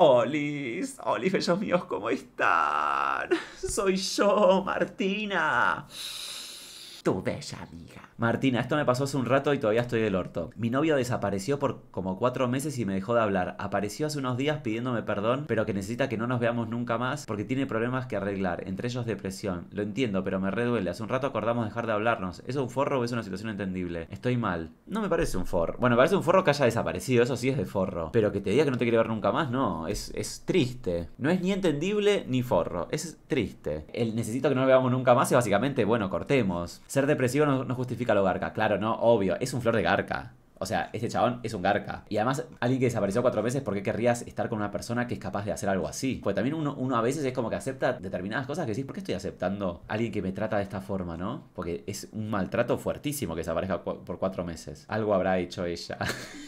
Olis, Olis, bellos míos, ¿cómo están? Soy yo, Martina tu bella amiga. Martina, esto me pasó hace un rato y todavía estoy del orto. Mi novio desapareció por como cuatro meses y me dejó de hablar. Apareció hace unos días pidiéndome perdón, pero que necesita que no nos veamos nunca más porque tiene problemas que arreglar, entre ellos depresión. Lo entiendo, pero me reduele. Hace un rato acordamos dejar de hablarnos. ¿Es un forro o es una situación entendible? Estoy mal. No me parece un forro. Bueno, me parece un forro que haya desaparecido, eso sí es de forro. Pero que te diga que no te quiere ver nunca más, no. Es, es triste. No es ni entendible ni forro. Es triste. El necesito que no nos veamos nunca más es básicamente, bueno, cortemos. Ser depresivo no, justifica lo garca. Claro, no, obvio. Es un flor de garca. O sea, este chabón es un garca. Y además, alguien que desapareció cuatro veces, ¿por qué querrías estar con una persona que es capaz de hacer algo así? Pues también uno, a veces es como que acepta determinadas cosas que decís, ¿por qué estoy aceptando a alguien que me trata de esta forma, no? Porque es un maltrato fuertísimo que desaparezca por cuatro meses. Algo habrá hecho ella.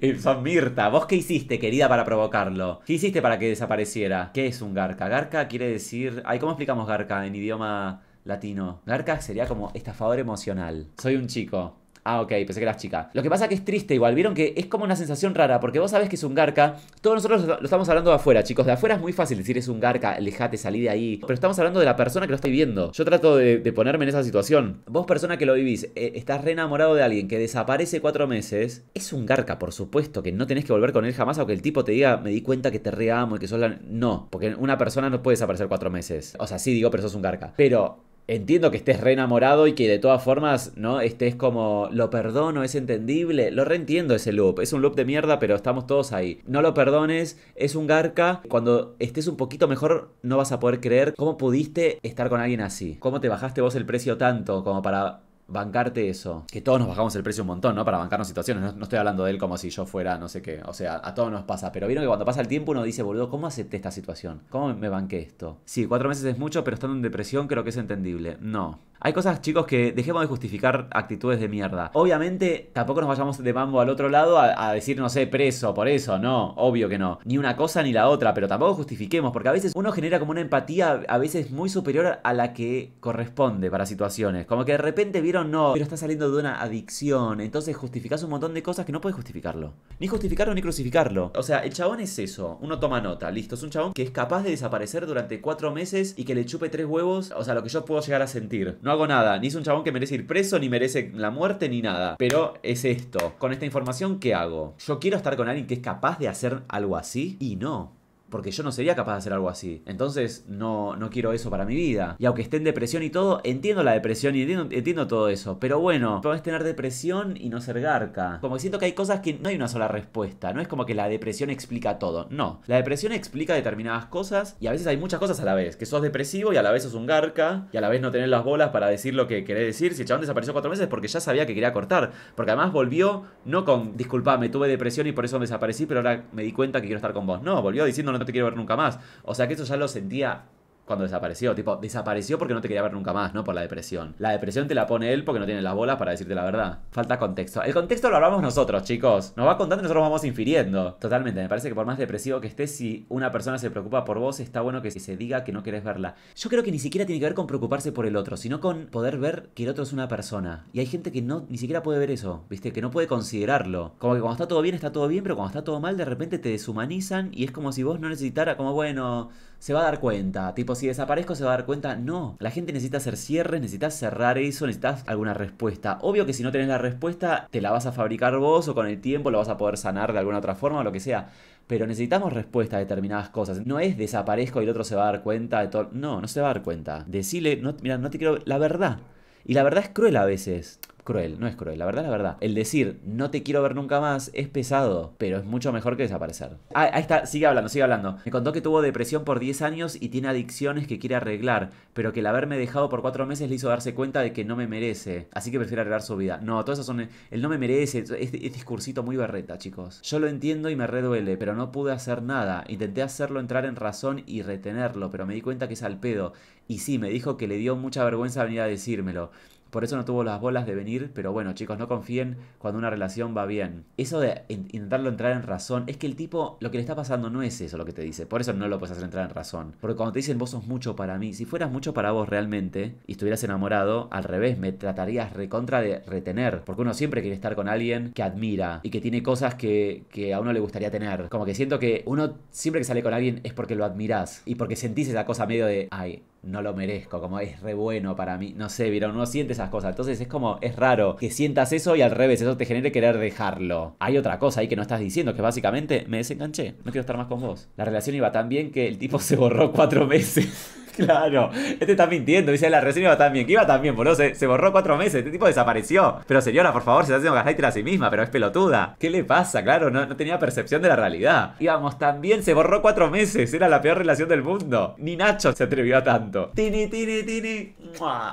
Eh, son Mirta, ¿vos qué hiciste, querida, para provocarlo? ¿Qué hiciste para que desapareciera? ¿Qué es un garca? Garca quiere decir. Ay, ¿cómo explicamos garca en idioma latino. Garca sería como estafador emocional. Soy un chico. Ah, ok, pensé que eras chica. Lo que pasa es que es triste igual, vieron que es como una sensación rara, porque vos sabés que es un garca. Todos nosotros lo estamos hablando de afuera, chicos. De afuera es muy fácil decir es un garca, alejate, salí de ahí. Pero estamos hablando de la persona que lo está viviendo. Yo trato de, ponerme en esa situación. Vos, persona que lo vivís, eh, estás re enamorado de alguien que desaparece cuatro meses. Es un garca, por supuesto, que no tenés que volver con él jamás, aunque el tipo te diga, me di cuenta que te re amo y que sos la. No, porque una persona no puede desaparecer cuatro meses. O sea, sí digo, pero sos un garca. Pero entiendo que estés re enamorado y que de todas formas, ¿no? Estés como, lo perdono, es entendible. Lo reentiendo ese loop. Es un loop de mierda, pero estamos todos ahí. No lo perdones, es un garca. Cuando estés un poquito mejor, no vas a poder creer cómo pudiste estar con alguien así. Cómo te bajaste vos el precio tanto como para bancarte eso. Que todos nos bajamos el precio un montón, ¿no? Para bancarnos situaciones. No, estoy hablando de él como si yo fuera, no sé qué. O sea, a todos nos pasa. Pero vieron que cuando pasa el tiempo uno dice, boludo, ¿cómo acepté esta situación? ¿Cómo me banqué esto? Sí, cuatro meses es mucho, pero estando en depresión creo que es entendible. No. Hay cosas, chicos, que dejemos de justificar actitudes de mierda. Obviamente, tampoco nos vayamos de mambo al otro lado a, decir, no sé, preso, por eso, no, obvio que no. Ni una cosa ni la otra, pero tampoco justifiquemos, porque a veces uno genera como una empatía a veces muy superior a la que corresponde para situaciones. Como que de repente vieron, no, pero está saliendo de una adicción, entonces justificás un montón de cosas que no puedes justificarlo. Ni justificarlo ni crucificarlo. O sea, el chabón es eso, uno toma nota, listo, es un chabón que es capaz de desaparecer durante cuatro meses y que le chupe tres huevos, o sea, lo que yo puedo llegar a sentir. No hago nada. Ni es un chabón que merece ir preso, ni merece la muerte, ni nada. Pero es esto. Con esta información, ¿qué hago? ¿Yo quiero estar con alguien que es capaz de hacer algo así? Y no porque yo no sería capaz de hacer algo así. Entonces no, no quiero eso para mi vida. Y aunque esté en depresión y todo, entiendo la depresión y entiendo, todo eso. Pero bueno, podés tener depresión y no ser garca. Como que siento que hay cosas que no hay una sola respuesta. No es como que la depresión explica todo. No. La depresión explica determinadas cosas y a veces hay muchas cosas a la vez. Que sos depresivo y a la vez sos un garca y a la vez no tenés las bolas para decir lo que querés decir. Si el chabón desapareció cuatro meses porque ya sabía que quería cortar. Porque además volvió no con, me tuve depresión y por eso desaparecí, pero ahora me di cuenta que quiero estar con vos. No, volvió diciendo te quiero ver nunca más. O sea que eso ya lo sentía cuando desapareció. Tipo, desapareció porque no te quería ver nunca más, ¿no? Por la depresión. La depresión te la pone él porque no tiene las bolas para decirte la verdad. Falta contexto. El contexto lo hablamos nosotros, chicos. Nos va contando y nosotros vamos infiriendo. Totalmente. Me parece que por más depresivo que estés, si una persona se preocupa por vos, está bueno que se diga que no querés verla. Yo creo que ni siquiera tiene que ver con preocuparse por el otro, sino con poder ver que el otro es una persona. Y hay gente que no ni siquiera puede ver eso, ¿viste? Que no puede considerarlo. Como que cuando está todo bien, está todo bien, pero cuando está todo mal, de repente te deshumanizan y es como si vos no necesitara, como bueno se va a dar cuenta. Tipo, si desaparezco, se va a dar cuenta. No. La gente necesita hacer cierres, necesitas cerrar eso, necesitas alguna respuesta. Obvio que si no tenés la respuesta, te la vas a fabricar vos o con el tiempo lo vas a poder sanar de alguna otra forma o lo que sea. Pero necesitamos respuesta a determinadas cosas. No es desaparezco y el otro se va a dar cuenta de todo. No, no se va a dar cuenta. Decile, no, mira, no te quiero... la verdad. Y la verdad es cruel a veces. Cruel, no es cruel, la verdad, la verdad. El decir no te quiero ver nunca más es pesado, pero es mucho mejor que desaparecer. Ah, ahí está, sigue hablando, sigue hablando. Me contó que tuvo depresión por 10 años y tiene adicciones que quiere arreglar, pero que el haberme dejado por 4 meses le hizo darse cuenta de que no me merece, así que prefiere arreglar su vida. No, todas esas son. El no me merece, es, discursito muy barreta, chicos. Yo lo entiendo y me reduele, pero no pude hacer nada. Intenté hacerlo entrar en razón y retenerlo, pero me di cuenta que es al pedo y sí, me dijo que le dio mucha vergüenza venir a decírmelo. Por eso no tuvo las bolas de venir, pero bueno, chicos, no confíen cuando una relación va bien. Eso de intentarlo entrar en razón, es que el tipo, lo que le está pasando no es eso lo que te dice. Por eso no lo puedes hacer entrar en razón. Porque cuando te dicen vos sos mucho para mí, si fueras mucho para vos realmente y estuvieras enamorado, al revés, me tratarías recontra de retener. Porque uno siempre quiere estar con alguien que admira y que tiene cosas que, que a uno le gustaría tener. Como que siento que uno siempre que sale con alguien es porque lo admirás y porque sentís esa cosa medio de, ay, no lo merezco, como es re bueno para mí. No sé, vieron, uno siente esas cosas. Entonces es como, es raro que sientas eso y al revés, eso te genere querer dejarlo. Hay otra cosa ahí que no estás diciendo, que básicamente me desenganché. No quiero estar más con vos. La relación iba tan bien que el tipo se borró cuatro meses. Claro, este está mintiendo, dice la recién iba tan bien, que iba tan bien, boludo, se, se, borró cuatro meses, este tipo desapareció. Pero señora, por favor, se está haciendo gaslighter a sí misma, pero es pelotuda. ¿Qué le pasa? Claro, no, no tenía percepción de la realidad. Íbamos, también se borró cuatro meses, era la peor relación del mundo. Ni Nacho se atrevió a tanto. Tini, tini, tini,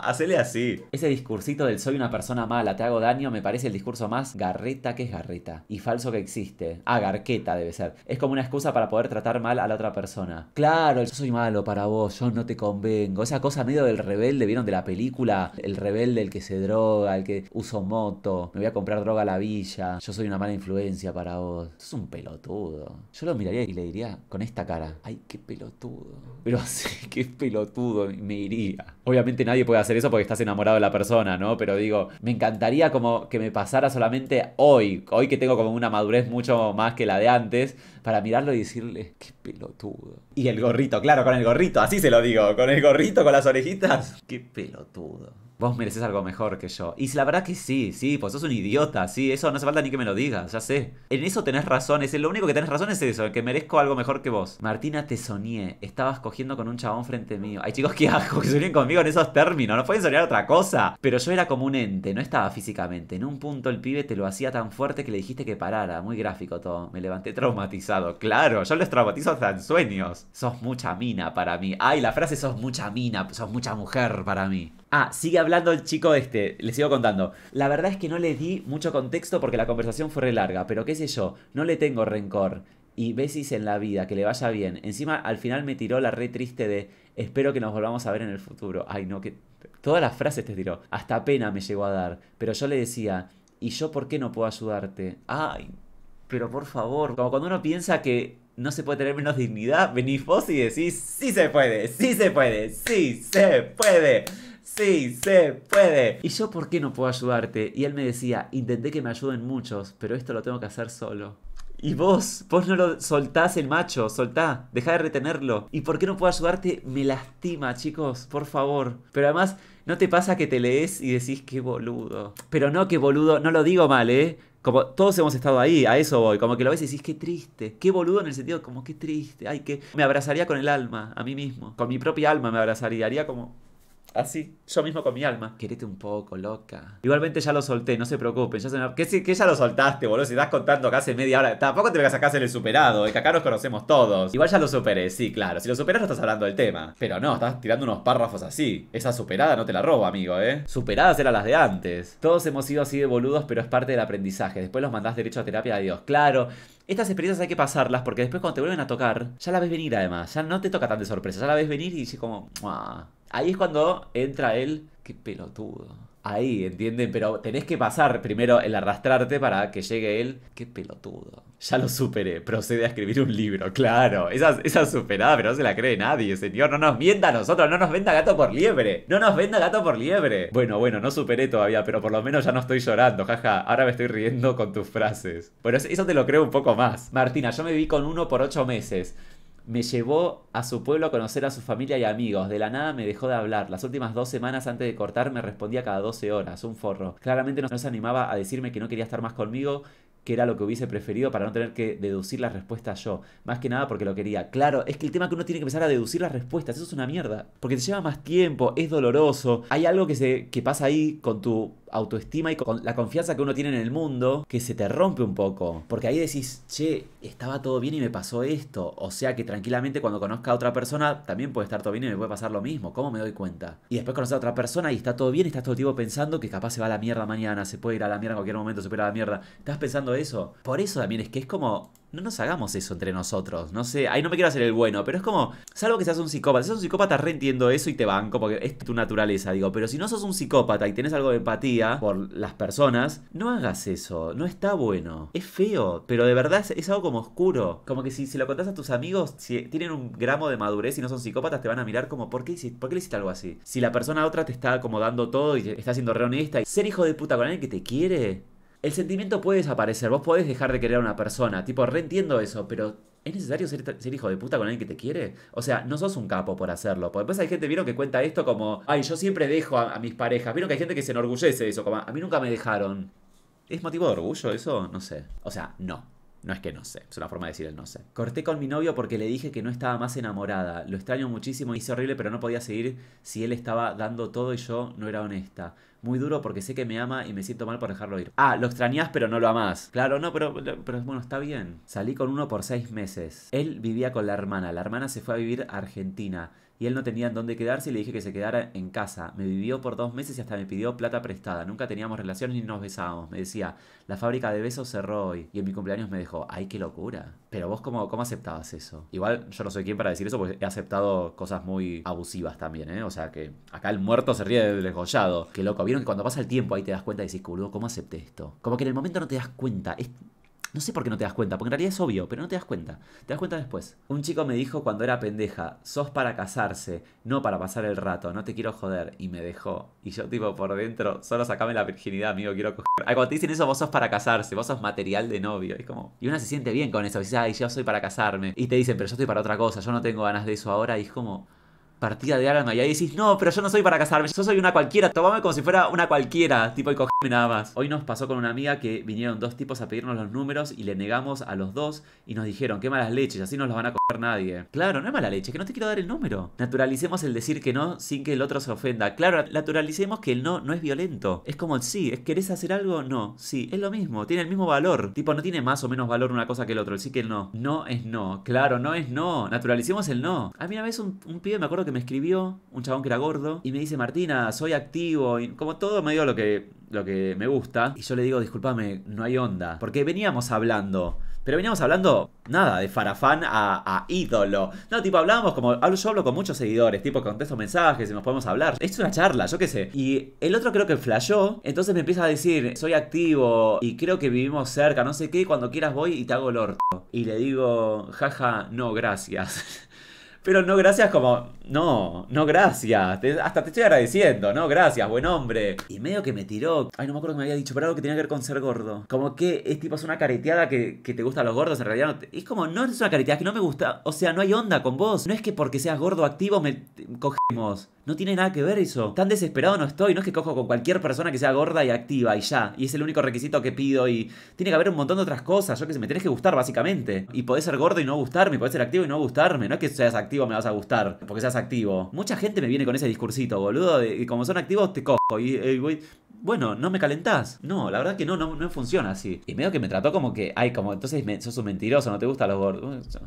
hacele así. Ese discursito del soy una persona mala, te hago daño, me parece el discurso más garreta que es garreta. Y falso que existe. Ah, garqueta debe ser. Es como una excusa para poder tratar mal a la otra persona. Claro, yo soy malo para vos, yo no te convengo. Esa cosa medio del rebelde, ¿vieron? De la película, el rebelde, el que se droga, el que uso moto, me voy a comprar droga a la villa, yo soy una mala influencia para vos. Es un pelotudo. Yo lo miraría y le diría con esta cara, ay, qué pelotudo. Pero así, qué pelotudo, me iría. Obviamente nadie puede hacer eso porque estás enamorado de la persona, ¿no? Pero digo, me encantaría como que me pasara solamente hoy, hoy que tengo como una madurez mucho más que la de antes, para mirarlo y decirle, qué pelotudo. Y el gorrito, claro, con el gorrito, así se lo digo con el gorrito, con las orejitas. Qué pelotudo. Vos mereces algo mejor que yo. Y la verdad que sí, sí, pues sos un idiota, sí, eso no hace falta ni que me lo digas, ya sé. En eso tenés razón, es lo único que tenés razón es eso, que merezco algo mejor que vos. Martina, te soñé, estabas cogiendo con un chabón frente mío. Ay chicos, qué asco que se conmigo en esos términos, no pueden soñar otra cosa. Pero yo era como un ente, no estaba físicamente. En un punto el pibe te lo hacía tan fuerte que le dijiste que parara, muy gráfico todo. Me levanté traumatizado, claro, yo les traumatizo hasta en sueños. Sos mucha mina para mí. Ay, la frase sos mucha mina, sos mucha mujer para mí. Ah, sigue hablando el chico este, le sigo contando. La verdad es que no le di mucho contexto porque la conversación fue re larga, pero qué sé yo, no le tengo rencor. Y besis en la vida, que le vaya bien. Encima al final me tiró la re triste de espero que nos volvamos a ver en el futuro. Ay, no, que todas las frases te tiró. Hasta pena me llegó a dar, pero yo le decía, ¿y yo por qué no puedo ayudarte? Ay, pero por favor, como cuando uno piensa que no se puede tener menos dignidad, venís vos y decís, sí se puede, sí se puede, sí se puede sí se puede. Y yo, ¿por qué no puedo ayudarte? Y él me decía, intenté que me ayuden muchos, pero esto lo tengo que hacer solo. Y vos, vos no lo soltás el macho, soltá, deja de retenerlo. ¿Y por qué no puedo ayudarte? Me lastima, chicos, por favor. Pero además, ¿no te pasa que te lees y decís qué boludo? Pero no, qué boludo, no lo digo mal, ¿eh? Como todos hemos estado ahí, a eso voy. Como que lo ves y decís, qué triste. Qué boludo en el sentido, como qué triste. Ay, que me abrazaría con el alma, a mí mismo. Con mi propia alma me abrazaría. Haría como, Así, yo mismo con mi alma. Querete un poco, loca. Igualmente ya lo solté, no se preocupen. Ya ¿Qué, que ya lo soltaste, boludo? Si estás contando casi hace media hora. Tampoco te vengas a el superado, es que acá nos conocemos todos. Igual ya lo superé, sí, claro. Si lo superas no estás hablando del tema. Pero no, estás tirando unos párrafos así. Esa superada no te la robo, amigo, ¿eh? Superadas eran las de antes. Todos hemos sido así de boludos, pero es parte del aprendizaje. Después los mandás derecho a terapia de Dios. Claro, estas experiencias hay que pasarlas porque después cuando te vuelven a tocar, ya la ves venir además. Ya no te toca tan de sorpresa, ya la ves venir y dices como... Ahí es cuando entra el... ¡Qué pelotudo! Ahí, ¿entienden? Pero tenés que pasar primero el arrastrarte para que llegue él. ¡Qué pelotudo! Ya lo superé, procede a escribir un libro, claro. Esa, esa superada, pero no se la cree nadie, señor. No nos mienta a nosotros, no nos venda gato por liebre. No nos venda gato por liebre. Bueno, bueno, no superé todavía, pero por lo menos ya no estoy llorando, jaja. Ahora me estoy riendo con tus frases. Bueno, eso te lo creo un poco más. Martina, yo me vi con uno por ocho meses. Me llevó a su pueblo a conocer a su familia y amigos. De la nada me dejó de hablar. Las últimas dos semanas antes de cortar me respondía cada 12 horas. Un forro. Claramente no se animaba a decirme que no quería estar más conmigo, que era lo que hubiese preferido para no tener que deducir las respuestas yo. Más que nada porque lo quería. Claro, es que el tema que uno tiene que empezar a deducir las respuestas, eso es una mierda. Porque te lleva más tiempo, es doloroso. Hay algo que, se, que pasa ahí con tu autoestima y con la confianza que uno tiene en el mundo que se te rompe un poco. Porque ahí decís, che, estaba todo bien y me pasó esto. O sea que tranquilamente cuando conozca a otra persona también puede estar todo bien y me puede pasar lo mismo. ¿Cómo me doy cuenta? Y después conoces a otra persona y está todo bien, y estás todo el tiempo pensando que capaz se va a la mierda mañana, se puede ir a la mierda en cualquier momento, se puede ir a la mierda. Estás pensando eso. Por eso también es que es como no nos hagamos eso entre nosotros. No sé, ahí no me quiero hacer el bueno, pero es como, salvo que seas un psicópata. Si sos un psicópata, entiendo eso y te como porque es tu naturaleza, digo. Pero si no sos un psicópata y tenés algo de empatía por las personas, no hagas eso. No está bueno. Es feo, pero de verdad es, algo como oscuro. Como que si se lo contás a tus amigos, si tienen un gramo de madurez y no son psicópatas, te van a mirar como, ¿por qué, le hiciste algo así? Si la persona otra te está acomodando todo y está siendo re honesta, y ser hijo de puta con alguien que te quiere, el sentimiento puede desaparecer. Vos podés dejar de querer a una persona. Tipo, reentiendo eso, pero ¿es necesario ser, hijo de puta con alguien que te quiere? O sea, no sos un capo por hacerlo. Porque después hay gente, vieron, que cuenta esto como, ay, yo siempre dejo a, mis parejas. Vieron que hay gente que se enorgullece de eso, como, a mí nunca me dejaron. ¿Es motivo de orgullo eso? No sé. O sea, no. No es que no sé, es una forma de decir el no sé. Corté con mi novio porque le dije que no estaba más enamorada. Lo extraño muchísimo, hice horrible, pero no podía seguir si él estaba dando todo y yo no era honesta. Muy duro porque sé que me ama y me siento mal por dejarlo ir. Ah, lo extrañás pero no lo amás. Claro, no, pero, pero bueno, está bien. Salí con uno por seis meses. Él vivía con la hermana. La hermana se fue a vivir a Argentina y él no tenía en dónde quedarse y le dije que se quedara en casa. Me vivió por dos meses y hasta me pidió plata prestada. Nunca teníamos relaciones ni nos besábamos. Me decía, la fábrica de besos cerró hoy y en mi cumpleaños me dejó. ¡Ay, qué locura! Pero vos, ¿cómo, cómo aceptabas eso? Igual yo no soy quien para decir eso porque he aceptado cosas muy abusivas también, ¿eh? O sea que acá el muerto se ríe del desgollado. Qué loco. Vieron que cuando pasa el tiempo ahí te das cuenta y decís, boludo, ¿cómo acepté esto? Como que en el momento no te das cuenta. No sé por qué no te das cuenta, porque en realidad es obvio, pero no te das cuenta. Te das cuenta después. Un chico me dijo cuando era pendeja, sos para casarse, no para pasar el rato, no te quiero joder. Y me dejó. Y yo tipo por dentro, solo sacame la virginidad, amigo, quiero coger. Ay, cuando te dicen eso, vos sos para casarse, vos sos material de novio. Y como... Y una se siente bien con eso, dice, ay, yo soy para casarme. Y te dicen, pero yo estoy para otra cosa, yo no tengo ganas de eso ahora. Y es como partida de alma y ahí decís, no, pero yo no soy para casarme, yo soy una cualquiera, tomame como si fuera una cualquiera, tipo, y Nada más. Hoy nos pasó con una amiga que vinieron dos tipos a pedirnos los números y le negamos a los dos y nos dijeron, qué malas leches, así no los van a coger nadie. Claro, no es mala leche, que no te quiero dar el número. Naturalicemos el decir que no sin que el otro se ofenda. Claro, naturalicemos que el no no es violento. Es como el sí, es querés hacer algo, no. Sí, es lo mismo, tiene el mismo valor. Tipo, no tiene más o menos valor una cosa que el otro, el sí que el no. No es no, claro, no es no. Naturalicemos el no. A mí una vez un, un pibe me acuerdo que me escribió, un chabón que era gordo, y me dice, Martina, soy activo, y como todo me medio lo que lo que me gusta. Y yo le digo, discúlpame, no hay onda. Porque veníamos hablando. Pero veníamos hablando, nada, de farafán a, ídolo. No, tipo, hablábamos como. yo hablo con muchos seguidores, tipo, contesto mensajes y nos podemos hablar. es una charla, yo qué sé. Y el otro creo que flashó, entonces me empieza a decir, soy activo y creo que vivimos cerca, no sé qué, cuando quieras voy y te hago el orto. Y le digo, jaja, no, gracias. Pero no gracias como, no, no gracias. hasta te estoy agradeciendo, no gracias, buen hombre. Y medio que me tiró. Ay, no me acuerdo que me había dicho, pero algo que tenía que ver con ser gordo. Como que es tipo, es una careteada que, que te gustan los gordos, en realidad no Es como, no es una careteada, que no me gusta. O sea, no hay onda con vos. No es que porque seas gordo activo me cogemos. No tiene nada que ver eso. Tan desesperado no estoy. No es que cojo con cualquier persona que sea gorda y activa y ya. Y es el único requisito que pido y tiene que haber un montón de otras cosas. Yo que sé, me tenés que gustar básicamente. Y podés ser gordo y no gustarme. Y podés ser activo y no gustarme. No es que seas activo me vas a gustar. Porque seas activo. Mucha gente me viene con ese discursito, boludo. y como son activos te cojo. Y, eh, voy bueno, no me calentás. No, la verdad que no, no, funciona así. Y medio que me trató como que, ay, como entonces me, sos un mentiroso, no te gustan los gordos.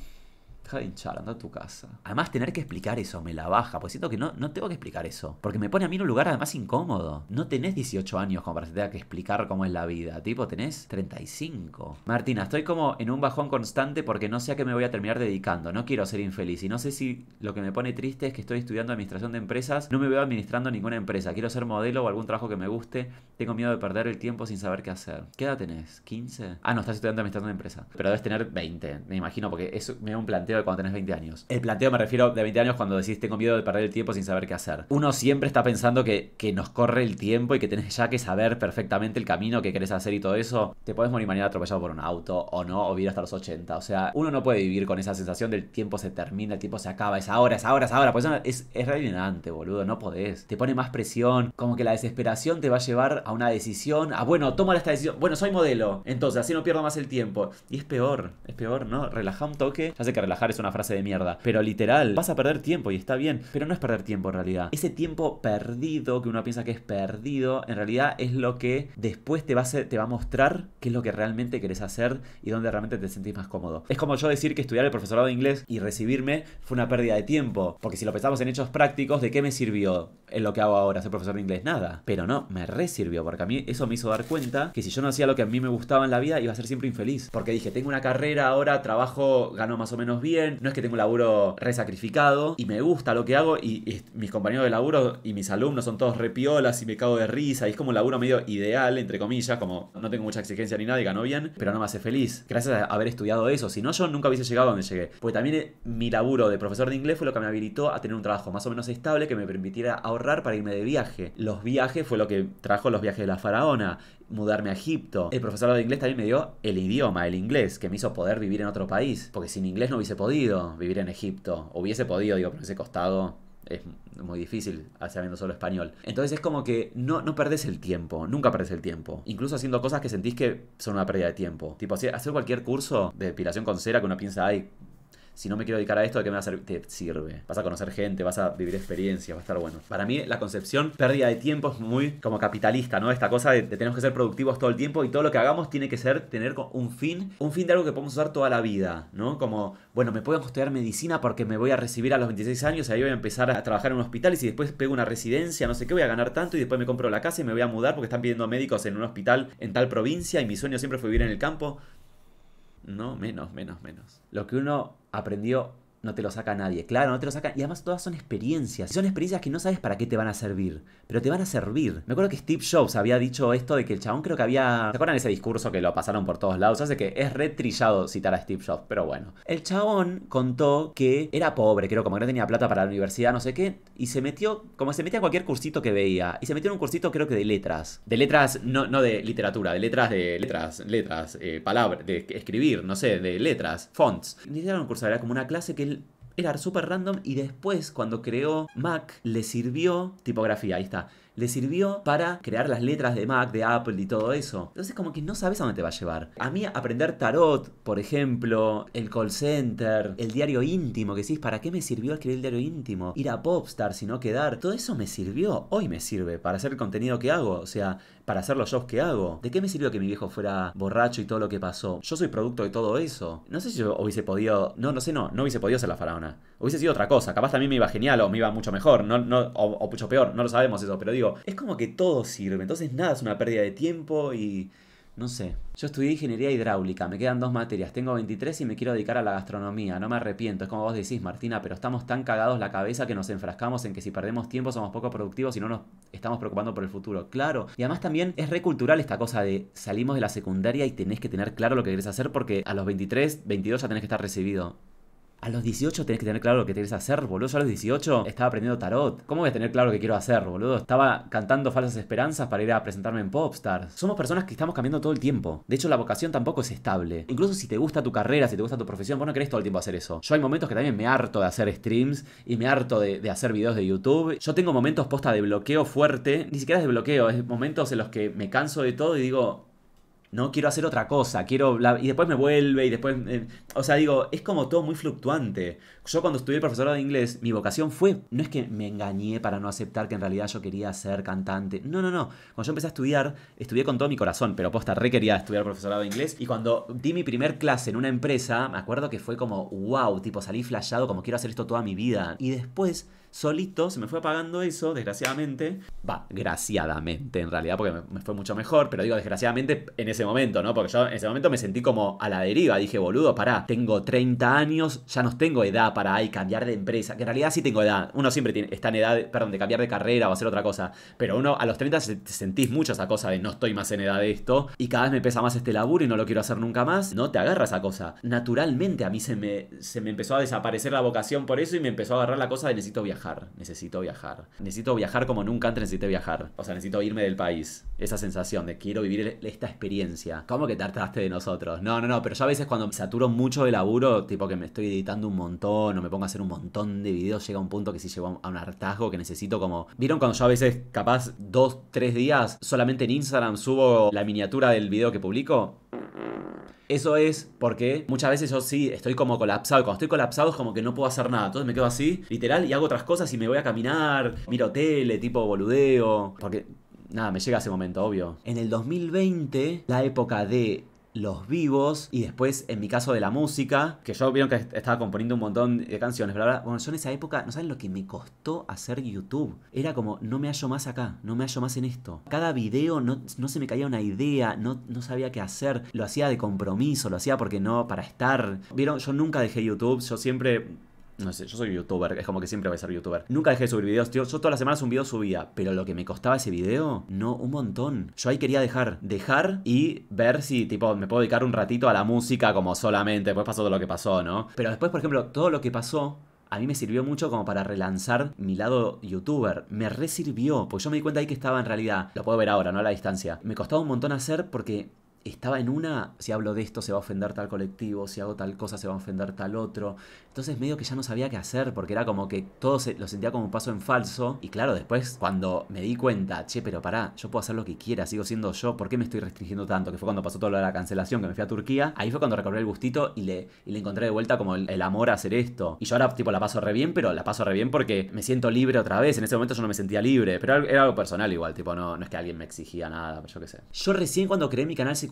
Deja de hinchar, anda a tu casa. Además, tener que explicar eso me la baja, pues siento que no, no tengo que explicar eso. Porque me pone a mí en un lugar además incómodo. No tenés 18 años como para que que explicar cómo es la vida. Tipo, tenés 35. Martina, estoy como en un bajón constante porque no sé a qué me voy a terminar dedicando. No quiero ser infeliz. Y no sé si lo que me pone triste es que estoy estudiando administración de empresas. No me veo administrando ninguna empresa. Quiero ser modelo o algún trabajo que me guste. Tengo miedo de perder el tiempo sin saber qué hacer. ¿Qué edad tenés? ¿15? Ah, no, estás estudiando administración de empresas Pero debes tener 20, me imagino, porque eso me da un planteo cuando tenés 20 años. El planteo me refiero de 20 años cuando decís tengo miedo de perder el tiempo sin saber qué hacer. Uno siempre está pensando que, que nos corre el tiempo y que tenés ya que saber perfectamente el camino que querés hacer y todo eso. Te podés morir mañana atropellado por un auto o no, o vivir hasta los 80. O sea, uno no puede vivir con esa sensación del tiempo se termina, el tiempo se acaba, es ahora, es ahora, es ahora. Pues es, es boludo, no podés. Te pone más presión, como que la desesperación te va a llevar a una decisión, a bueno, toma esta decisión, bueno, soy modelo, entonces así no pierdo más el tiempo. Y es peor, es peor, ¿no? Relaja un toque, ya sé que relaja es una frase de mierda, pero literal, vas a perder tiempo y está bien, pero no es perder tiempo en realidad. Ese tiempo perdido que uno piensa que es perdido, en realidad es lo que después te va a, te va a mostrar qué es lo que realmente querés hacer y dónde realmente te sentís más cómodo. Es como yo decir que estudiar el profesorado de inglés y recibirme fue una pérdida de tiempo, porque si lo pensamos en hechos prácticos, ¿de qué me sirvió en lo que hago ahora ser profesor de inglés? Nada. Pero no, me resirvió. porque a mí eso me hizo dar cuenta que si yo no hacía lo que a mí me gustaba en la vida, iba a ser siempre infeliz. Porque dije, tengo una carrera ahora, trabajo, gano más o menos bien, no es que tengo un laburo sacrificado y me gusta lo que hago y, mis compañeros de laburo y mis alumnos son todos repiolas y me cago de risa y es como un laburo medio ideal, entre comillas, como no tengo mucha exigencia ni nada y gano bien, pero no me hace feliz. Gracias a haber estudiado eso, si no yo nunca hubiese llegado a donde llegué. Porque también eh, mi laburo de profesor de inglés fue lo que me habilitó a tener un trabajo más o menos estable que me permitiera ahorrar para irme de viaje. Los viajes fue lo que trajo los viajes de la faraona mudarme a Egipto. El profesor de inglés también me dio el idioma, el inglés, que me hizo poder vivir en otro país. Porque sin inglés no hubiese podido vivir en Egipto. hubiese podido, digo, pero ese costado es muy difícil sabiendo solo español. Entonces es como que no, no perdés el tiempo, nunca perdés el tiempo. Incluso haciendo cosas que sentís que son una pérdida de tiempo. Tipo, hacer cualquier curso de depilación con cera que uno piensa, ay, si no me quiero dedicar a esto, ¿de qué me va a servir? Te sirve. Vas a conocer gente, vas a vivir experiencias, va a estar bueno. Para mí, la concepción pérdida de tiempo es muy como capitalista, ¿no? Esta cosa de, que tenemos que ser productivos todo el tiempo y todo lo que hagamos tiene que ser tener un fin, un fin de algo que podemos usar toda la vida, ¿no? Como, bueno, me puedo estudiar medicina porque me voy a recibir a los 26 años y ahí voy a empezar a trabajar en un hospital y si después pego una residencia, no sé qué, voy a ganar tanto y después me compro la casa y me voy a mudar porque están pidiendo médicos en un hospital en tal provincia y mi sueño siempre fue vivir en el campo. No, menos, menos, menos. Lo que uno aprendió no te lo saca nadie. Claro, no te lo saca, Y además todas son experiencias. Son experiencias que no sabes para qué te van a servir, pero te van a servir. Me acuerdo que Steve Jobs había dicho esto de que el chabón creo que había... ¿Se acuerdan ese discurso que lo pasaron por todos lados? Hace que es retrillado citar a Steve Jobs, pero bueno. El chabón contó que era pobre, creo, como que no tenía plata para la universidad, no sé qué, y se metió, como se metía a cualquier cursito que veía, y se metió en un cursito creo que de letras. De letras, no, de literatura, de letras de letras, letras, eh, palabras, de escribir, no sé, de letras, fonts. Y era un curso, era como una clase que él era súper random y después cuando creó Mac le sirvió, tipografía, ahí está, le sirvió para crear las letras de Mac, de Apple y todo eso. Entonces como que no sabes a dónde te va a llevar. A mí aprender tarot, por ejemplo, el call center, el diario íntimo, que decís, ¿para qué me sirvió escribir el diario íntimo? Ir a Popstar, si no quedar, todo eso me sirvió, hoy me sirve para hacer el contenido que hago. O sea, para hacer los shows que hago. ¿De qué me sirvió que mi viejo fuera borracho y todo lo que pasó? Yo soy producto de todo eso. No sé si yo hubiese podido. No, no sé, no. No hubiese podido ser la faraona. Hubiese sido otra cosa. Capaz también me iba genial o me iba mucho mejor. No, no, o mucho peor. No lo sabemos eso. Pero digo, es como que todo sirve. Entonces nada es una pérdida de tiempo y. No sé. Yo estudié ingeniería hidráulica, me quedan dos materias, tengo 23 y me quiero dedicar a la gastronomía, no me arrepiento, es como vos decís Martina, pero estamos tan cagados la cabeza que nos enfrascamos en que si perdemos tiempo somos poco productivos y no nos estamos preocupando por el futuro. Claro, y además también es recultural esta cosa de salimos de la secundaria y tenés que tener claro lo que querés hacer porque a los 23, 22 ya tenés que estar recibido. A los 18 tenés que tener claro lo que querés hacer, boludo. Yo a los 18 estaba aprendiendo tarot. ¿Cómo voy a tener claro lo que quiero hacer, boludo? Estaba cantando falsas esperanzas para ir a presentarme en Popstars. Somos personas que estamos cambiando todo el tiempo. De hecho, la vocación tampoco es estable. Incluso si te gusta tu carrera, si te gusta tu profesión, vos no querés todo el tiempo hacer eso. Yo hay momentos que también me harto de hacer streams y me harto de, de hacer videos de YouTube. Yo tengo momentos posta de bloqueo fuerte. Ni siquiera es de bloqueo, es momentos en los que me canso de todo y digo, no, quiero hacer otra cosa, quiero... y después me vuelve y después... Eh, o sea, digo, es como todo muy fluctuante. Yo cuando estudié el profesorado de inglés, mi vocación fue... No es que me engañé para no aceptar que en realidad yo quería ser cantante. No, no, no. Cuando yo empecé a estudiar, estudié con todo mi corazón, pero posta, re quería estudiar profesorado de inglés. Y cuando di mi primer clase en una empresa, me acuerdo que fue como, wow, tipo, salí flashado, como quiero hacer esto toda mi vida. Y después solito se me fue apagando eso, desgraciadamente. Va, graciadamente en realidad, porque me, fue mucho mejor, pero digo desgraciadamente en ese momento, ¿no? Porque yo en ese momento me sentí como a la deriva. Dije, boludo, pará, tengo 30 años, ya no tengo edad para ahí cambiar de empresa. Que en realidad sí tengo edad. Uno siempre tiene, está en edad, perdón, de cambiar de carrera o hacer otra cosa. Pero uno a los 30 se, sentís mucho esa cosa de no estoy más en edad de esto y cada vez me pesa más este laburo y no lo quiero hacer nunca más. No te agarra esa cosa. Naturalmente a mí se me, se me empezó a desaparecer la vocación por eso y me empezó a agarrar la cosa de necesito viajar necesito viajar. Necesito viajar como nunca antes necesité viajar. O sea, necesito irme del país. Esa sensación de quiero vivir e-, esta experiencia. ¿Cómo que hartaste de nosotros? No, no, no, pero yo a veces cuando me saturo mucho de laburo, tipo que me estoy editando un montón o me pongo a hacer un montón de videos, llega un punto que sí llego a un hartazgo que necesito como... ¿Vieron cuando yo a veces capaz dos, tres días solamente en Instagram subo la miniatura del video que publico? Eso es porque muchas veces yo sí estoy como colapsado. Cuando estoy colapsado es como que no puedo hacer nada. Entonces me quedo así, literal, y hago otras cosas y me voy a caminar, miro tele, tipo boludeo. Porque nada, me llega ese momento, obvio. En el 2020, la época de los vivos y después, en mi caso, de la música, que yo vieron que estaba componiendo un montón de canciones, bla, bla. Bueno, yo en esa época, no saben lo que me costó hacer YouTube. Era como, no me hallo más acá, no me hallo más en esto. Cada video no, se me caía una idea, no, no sabía qué hacer. Lo hacía de compromiso, lo hacía porque no, para estar. Vieron, yo nunca dejé YouTube, yo siempre no sé, yo soy youtuber, es como que siempre voy a ser youtuber. Nunca dejé de subir videos, tío. Yo todas las semanas un video subía, pero lo que me costaba ese video, no, un montón. Yo ahí quería dejar, dejar y ver si, tipo, me puedo dedicar un ratito a la música como solamente. Después pasó todo lo que pasó, ¿no? Pero después, por ejemplo, todo lo que pasó a mí me sirvió mucho como para relanzar mi lado youtuber. Me resirvió, pues yo me di cuenta ahí que estaba en realidad, lo puedo ver ahora, no a la distancia. Me costaba un montón hacer porque estaba en una, si hablo de esto se va a ofender tal colectivo, si hago tal cosa se va a ofender tal otro. Entonces medio que ya no sabía qué hacer porque era como que todo se, lo sentía como un paso en falso. Y claro, después cuando me di cuenta, che, pero pará, yo puedo hacer lo que quiera, sigo siendo yo, ¿por qué me estoy restringiendo tanto? Que fue cuando pasó todo lo de la cancelación, que me fui a Turquía. Ahí fue cuando recobré el gustito y le, le encontré de vuelta como el, amor a hacer esto. Y yo ahora tipo la paso re bien, pero la paso re bien porque me siento libre otra vez. En ese momento yo no me sentía libre, pero era algo personal igual, tipo no, no es que alguien me exigía nada, pero yo qué sé. Yo recién cuando creé mi canal se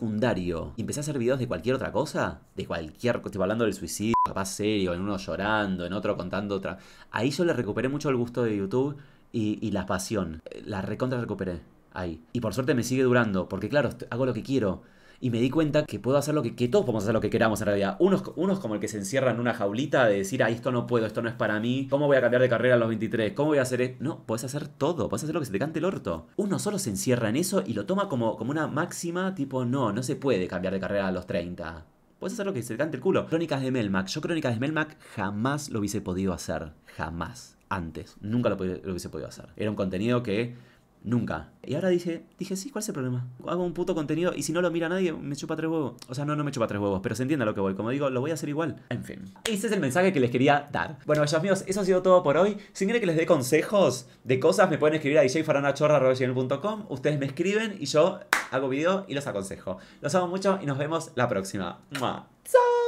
y empecé a hacer videos de cualquier otra cosa, de cualquier cosa, hablando del suicidio, capaz serio, en uno llorando, en otro contando otra. Ahí yo le recuperé mucho el gusto de YouTube y, y la pasión. La recontra recuperé ahí. Y por suerte me sigue durando, porque claro, hago lo que quiero y me di cuenta que puedo hacer lo que, que todos podemos hacer lo que queramos en realidad. Unos, unos como el que se encierra en una jaulita de decir, ah, esto no puedo, esto no es para mí, ¿cómo voy a cambiar de carrera a los 23? ¿Cómo voy a hacer esto? No, puedes hacer todo, puedes hacer lo que se te cante el orto. Uno solo se encierra en eso y lo toma como, como una máxima, tipo, no, no se puede cambiar de carrera a los 30. Puedes hacer lo que se te cante el culo. Crónicas de Melmac. Yo Crónicas de Melmac jamás lo hubiese podido hacer. Jamás. Antes. Nunca lo, lo hubiese podido hacer. Era un contenido que Nunca. Y ahora dije, dije, sí, ¿cuál es el problema? Hago un puto contenido y si no lo mira nadie, me chupa tres huevos. O sea, no, no me chupa tres huevos, pero se entiende lo que voy. Como digo, lo voy a hacer igual. En fin. Ese es el mensaje que les quería dar. Bueno, bellos míos eso ha sido todo por hoy. Si quieren que les dé consejos de cosas, me pueden escribir a djfaranachorra.com. Ustedes me escriben y yo hago video y los aconsejo. Los amo mucho y nos vemos la próxima. ¡Chao!